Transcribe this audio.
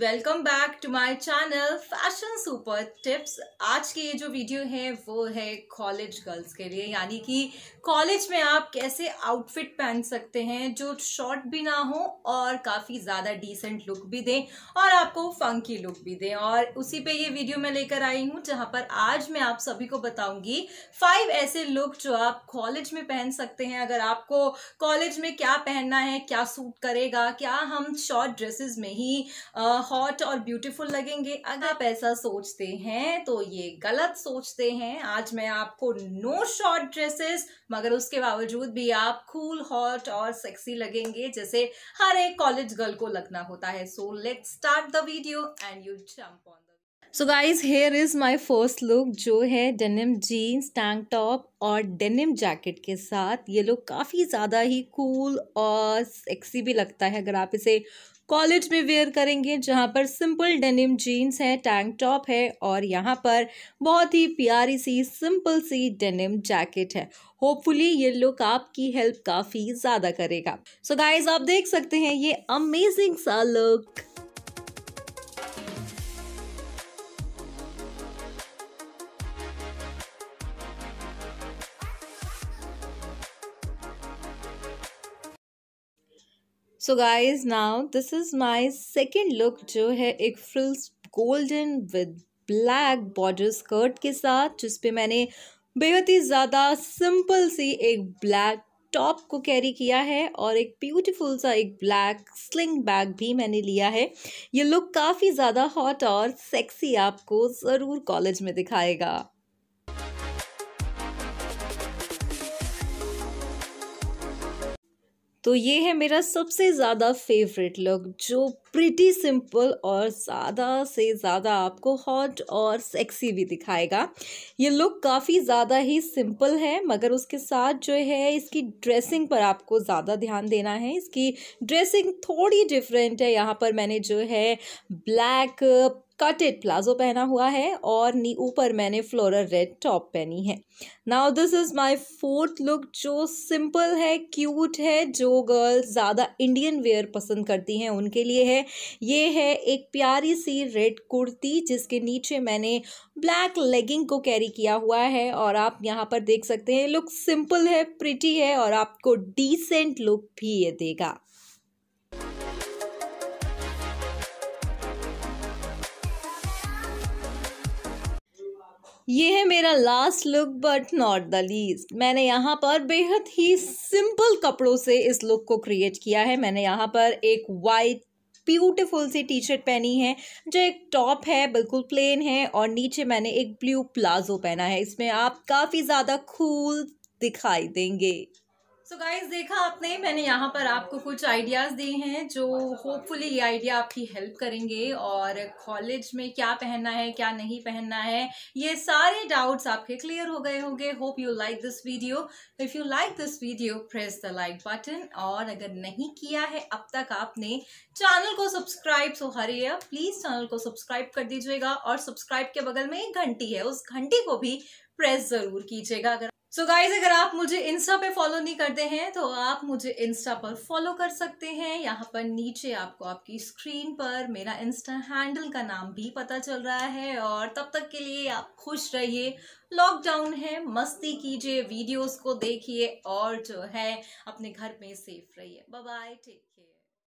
welcome back to my channel fashion super tips आज के ये जो वीडियो है वो है कॉलेज गर्ल्स के लिए यानी कि कॉलेज में आप कैसे आउटफिट पहन सकते हैं जो शॉर्ट भी ना हो और काफ़ी ज़्यादा डिसेंट लुक भी दें और आपको फंकी लुक भी दें और उसी पे ये वीडियो मैं लेकर आई हूँ जहाँ पर आज मैं आप सभी को बताऊँगी फाइव ऐसे लुक जो आप कॉलेज में पहन सकते हैं अगर आपको कॉलेज में क्या पहनना है क्या सूट करेगा क्या हम शॉर्ट ड्रेसेस में ही हॉट और ब्यूटीफुल लगेंगे अगर आप ऐसा सोचते हैं तो ये गलत सोचते हैं आज मैं आपको नो शॉर्ट ड्रेसेस मगर उसके बावजूद भी आप कूल हॉट और सेक्सी लगेंगे जैसे हर एक कॉलेज गर्ल को लगना होता है so let start the video and you jump on so guys here is my first look जो है डेनिम जीन्स टैंक टॉप और डेनिम जैकेट के साथ ये लुक काफ़ी ज़्यादा ही कूल और सेक्सी भी लगता है अगर आप इसे कॉलेज में वेयर करेंगे जहाँ पर सिंपल डेनिम जीन्स है टैंक टॉप है और यहाँ पर बहुत ही प्यारी सी सिंपल सी डेनिम जैकेट है होपफुली ये लुक आपकी हेल्प काफ़ी ज़्यादा करेगा सो so गाइज आप देख सकते हैं ये अमेजिंग सा look so guys now this is my second look जो है एक full golden with black border skirt के साथ जिसपे मैंने बेहद ही ज़्यादा सिंपल सी एक ब्लैक टॉप को कैरी किया है और एक ब्यूटीफुल सा एक ब्लैक स्लिंग बैग भी मैंने लिया है ये लुक काफ़ी ज़्यादा हॉट और सेक्सी आपको ज़रूर कॉलेज में दिखाएगा तो ये है मेरा सबसे ज़्यादा फेवरेट लुक जो प्रिटी सिंपल और ज़्यादा से ज़्यादा आपको हॉट और सेक्सी भी दिखाएगा ये लुक काफ़ी ज़्यादा ही सिंपल है मगर उसके साथ जो है इसकी ड्रेसिंग पर आपको ज़्यादा ध्यान देना है इसकी ड्रेसिंग थोड़ी डिफरेंट है यहाँ पर मैंने जो है ब्लैक कटेड प्लाजो पहना हुआ है और नी ऊपर मैंने फ्लोरल रेड टॉप पहनी है now this is my fourth look जो सिंपल है क्यूट है जो गर्ल्स ज़्यादा इंडियन वेयर पसंद करती हैं उनके लिए है ये है एक प्यारी सी रेड कुर्ती जिसके नीचे मैंने ब्लैक लेगिंग को कैरी किया हुआ है और आप यहाँ पर देख सकते हैं लुक सिंपल है प्रिटी है और आपको डिसेंट लुक भी ये देगा ये है मेरा last look but not the least मैंने यहाँ पर बेहद ही सिंपल कपड़ों से इस लुक को क्रिएट किया है मैंने यहाँ पर एक वाइट ब्यूटीफुल सी टी शर्ट पहनी है जो एक टॉप है बिल्कुल प्लेन है और नीचे मैंने एक ब्लू प्लाजो पहना है इसमें आप काफ़ी ज़्यादा खूल दिखाई देंगे सो so गाइज देखा आपने मैंने यहाँ पर आपको कुछ आइडियाज़ दिए हैं जो होपफुली ये आइडिया आपकी हेल्प करेंगे और कॉलेज में क्या पहनना है क्या नहीं पहनना है ये सारे डाउट्स आपके क्लियर हो गए होंगे hope you like this video if you like this video press the like button और अगर नहीं किया है अब तक आपने चैनल को सब्सक्राइब सो हरे प्लीज़ चैनल को सब्सक्राइब कर दीजिएगा और सब्सक्राइब के बगल में एक घंटी है उस घंटी को भी प्रेस ज़रूर कीजिएगा अगर सो so गाइज अगर आप मुझे इंस्टा पे फॉलो नहीं करते हैं तो आप मुझे इंस्टा पर फॉलो कर सकते हैं यहाँ पर नीचे आपको आपकी स्क्रीन पर मेरा इंस्टा हैंडल का नाम भी पता चल रहा है और तब तक के लिए आप खुश रहिए लॉकडाउन है मस्ती कीजिए वीडियोस को देखिए और जो है अपने घर में सेफ रहिए बाय टेक केयर